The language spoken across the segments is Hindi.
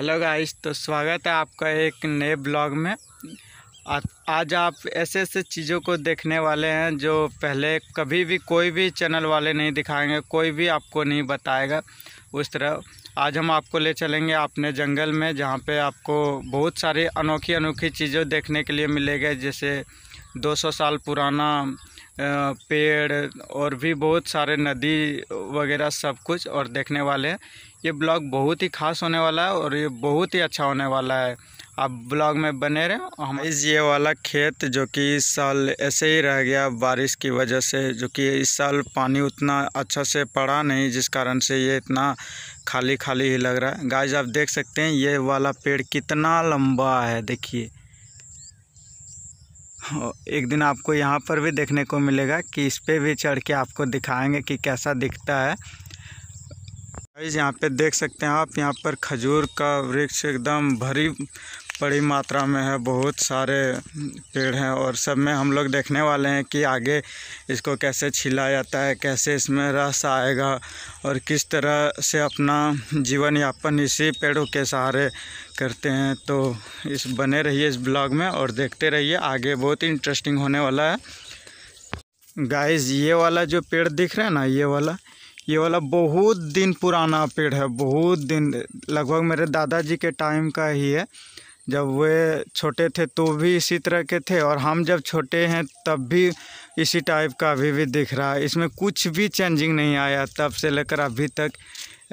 हेलो गाइस तो स्वागत है आपका एक नए ब्लॉग में आज आप ऐसे ऐसे चीज़ों को देखने वाले हैं जो पहले कभी भी कोई भी चैनल वाले नहीं दिखाएंगे कोई भी आपको नहीं बताएगा उस तरह आज हम आपको ले चलेंगे अपने जंगल में जहाँ पे आपको बहुत सारी अनोखी अनोखी चीज़ें देखने के लिए मिलेगा जैसे 200 साल पुराना पेड़ और भी बहुत सारे नदी वगैरह सब कुछ और देखने वाले हैं ये ब्लॉग बहुत ही खास होने वाला है और ये बहुत ही अच्छा होने वाला है आप ब्लॉग में बने रहें हम इस ये वाला खेत जो कि इस साल ऐसे ही रह गया बारिश की वजह से जो कि इस साल पानी उतना अच्छा से पड़ा नहीं जिस कारण से ये इतना खाली खाली ही लग रहा है गाइज आप देख सकते हैं ये वाला पेड़ कितना लंबा है देखिए एक दिन आपको यहाँ पर भी देखने को मिलेगा कि इस पर भी चढ़ के आपको दिखाएंगे कि कैसा दिखता है यहाँ पे देख सकते हैं आप यहाँ पर खजूर का वृक्ष एकदम भरी बड़ी मात्रा में है बहुत सारे पेड़ हैं और सब में हम लोग देखने वाले हैं कि आगे इसको कैसे छिला जाता है कैसे इसमें रस आएगा और किस तरह से अपना जीवन यापन इसी पेड़ों के सहारे करते हैं तो इस बने रहिए इस ब्लॉग में और देखते रहिए आगे बहुत ही इंटरेस्टिंग होने वाला है गाइस ये वाला जो पेड़ दिख रहा है ना ये वाला ये वाला बहुत दिन पुराना पेड़ है बहुत दिन लगभग मेरे दादाजी के टाइम का ही है जब वे छोटे थे तो भी इसी तरह के थे और हम जब छोटे हैं तब भी इसी टाइप का अभी भी दिख रहा है इसमें कुछ भी चेंजिंग नहीं आया तब से लेकर अभी तक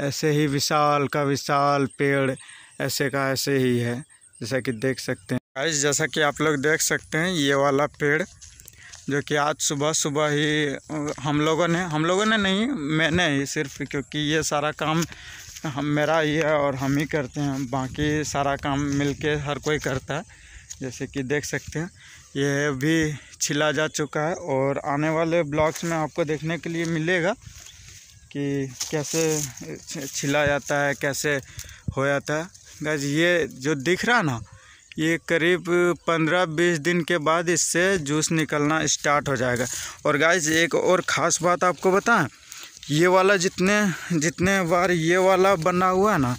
ऐसे ही विशाल का विशाल पेड़ ऐसे का ऐसे ही है जैसा कि देख सकते हैं आज जैसा कि आप लोग देख सकते हैं ये वाला पेड़ जो कि आज सुबह सुबह ही हम लोगों ने हम लोगों ने नहीं मैंने ही सिर्फ क्योंकि ये सारा काम हम मेरा ही है और हम ही करते हैं बाकी सारा काम मिलके हर कोई करता है जैसे कि देख सकते हैं यह भी छिला जा चुका है और आने वाले ब्लॉग्स में आपको देखने के लिए मिलेगा कि कैसे छिला जाता है कैसे हो जाता है गज ये जो दिख रहा ना ये करीब पंद्रह बीस दिन के बाद इससे जूस निकलना स्टार्ट हो जाएगा और गाइज एक और ख़ास बात आपको बताएं ये वाला जितने जितने बार ये वाला बना हुआ है ना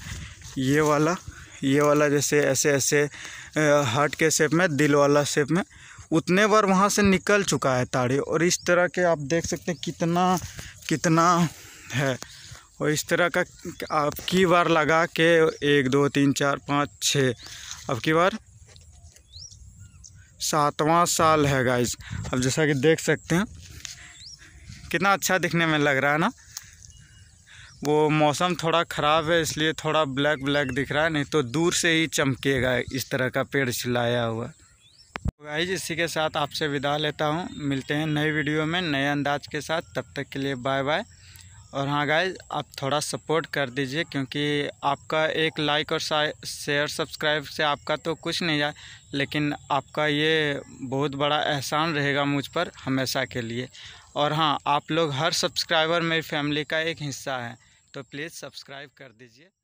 ये वाला ये वाला जैसे ऐसे ऐसे हार्ट के शेप में दिल वाला शेप में उतने बार वहाँ से निकल चुका है ताड़ी और इस तरह के आप देख सकते हैं कितना कितना है और इस तरह का आपकी बार लगा के एक दो तीन चार पाँच छः आपकी बार सातवां साल है गाइज अब जैसा कि देख सकते हैं कितना अच्छा दिखने में लग रहा है ना वो मौसम थोड़ा ख़राब है इसलिए थोड़ा ब्लैक ब्लैक दिख रहा है नहीं तो दूर से ही चमकेगा इस तरह का पेड़ छिलाया हुआ भाई तो इसी के साथ आपसे विदा लेता हूँ मिलते हैं नए वीडियो में नए अंदाज के साथ तब तक के लिए बाय बाय और हाँ गाइज आप थोड़ा सपोर्ट कर दीजिए क्योंकि आपका एक लाइक और शेयर सब्सक्राइब से आपका तो कुछ नहीं जाए लेकिन आपका ये बहुत बड़ा एहसान रहेगा मुझ पर हमेशा के लिए और हाँ आप लोग हर सब्सक्राइबर मेरी फैमिली का एक हिस्सा है तो प्लीज़ सब्सक्राइब कर दीजिए